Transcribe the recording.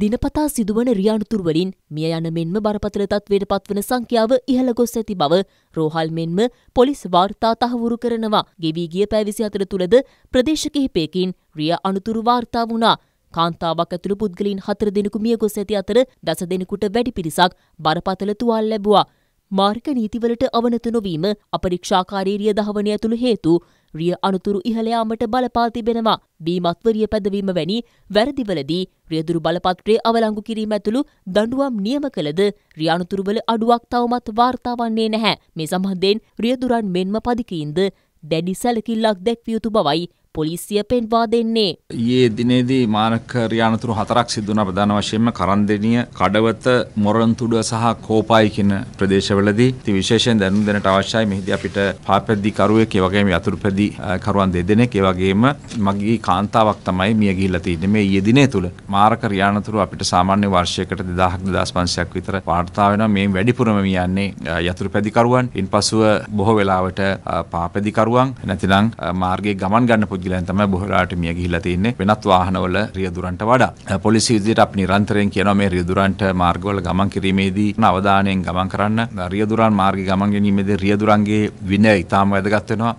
දිනපතා සිදුවන රියානුතුරුවලින් මිය යන මෙන්ම බරපතල තත්වයට පත්වන සංඛ්‍යාව ඉහළ ගොස් ඇති බව රෝහල් මෙන්ම පොලිස් වාර්තා තහවුරු කරනවා. ගෙවී ගිය පැය 24 තුලද ප්‍රදේශ කිහිපයකින් රිය අනුතුරු වාර්තා වුණා. කාන්තාවක් ඇතුළු පුද්ගලයන් හතර දෙනෙකු මිය ගොස් ඇති අතර දස දෙනෙකුට වැඩි පිරිසක් බරපතල තුවාල ලැබුවා. මාර්ග නීතිවලට අවනත නොවීම අපරීක්ෂාකාරී රිය දහවන ඇතුළු හේතු රිය අනතුරු ඉහළ යාමට බලපා තිබෙනවා. බීමත්වරිය පැදවීම වැනි වැරදිවලදී රියදුරු බලපත්‍රය අවලංගු කිරීම ඇතුළු දඬුවම් නියම කළද රිය අනතුරුවල අඩුවක් තවමත් වාර්තා වන්නේ නැහැ. මේ සම්බන්ධයෙන් රියදුරන් මෙන්ම පදිකයින්ද දැඩි සැලකිල්ලක් දැක්විය යුතු බවයි පොලිසිය පෙන්වා දෙන්නේ. ඊයේ දිනේදී මානක රියානතුරු හතරක් සිදුවන ප්‍රධාන වශයෙන්ම කරන්දෙනිය, කඩවත, මොරන්තුඩ සහ කෝපායි කියන ප්‍රදේශවලදී ඉතින් විශේෂයෙන් දැනුම් දෙන්නට අවශ්‍යයි. මෙහිදී අපිට පාපැද්දි කරුවෙක්, ඒ වගේම යතුරු පැදි කරුවන් දෙදෙනෙක්, ඒ වගේම මගී කාන්තාවක් තමයි මිය ගිහිල්ලා තින්නේ මේ ඊයේ දිනේ තුල. මාරක රියානතුරු අපිට සාමාන්‍ය වර්ෂයකට 2000ක් 2500ක් විතර වාර්තා වෙනවා. මේ වැඩිපුරම මියන්නේ යතුරු පැදි කරුවන්. ඉන්පසුව බොහෝ වෙලාවට පාපැදි කරුවන් නැතිනම් මාර්ගයේ ගමන් ගන්න පුද්ගලයන් තමයි බොහෝලාට මිය ගිහිලා තින්නේ වෙනත් වාහනවල රියදුරන්ට වඩා. පොලිසිය විදිහට අපි නිරන්තරයෙන් කියනවා මේ රියදුරන්ට මාර්ගවල ගමන් කිරීමේදී අවධානයෙන් ගමන් කරන්න රියදුරන් මාර්ගයේ ගමන් ගැනීමේදී රියදුරන්ගේ විනය ඉතාම වැදගත් වෙනවා.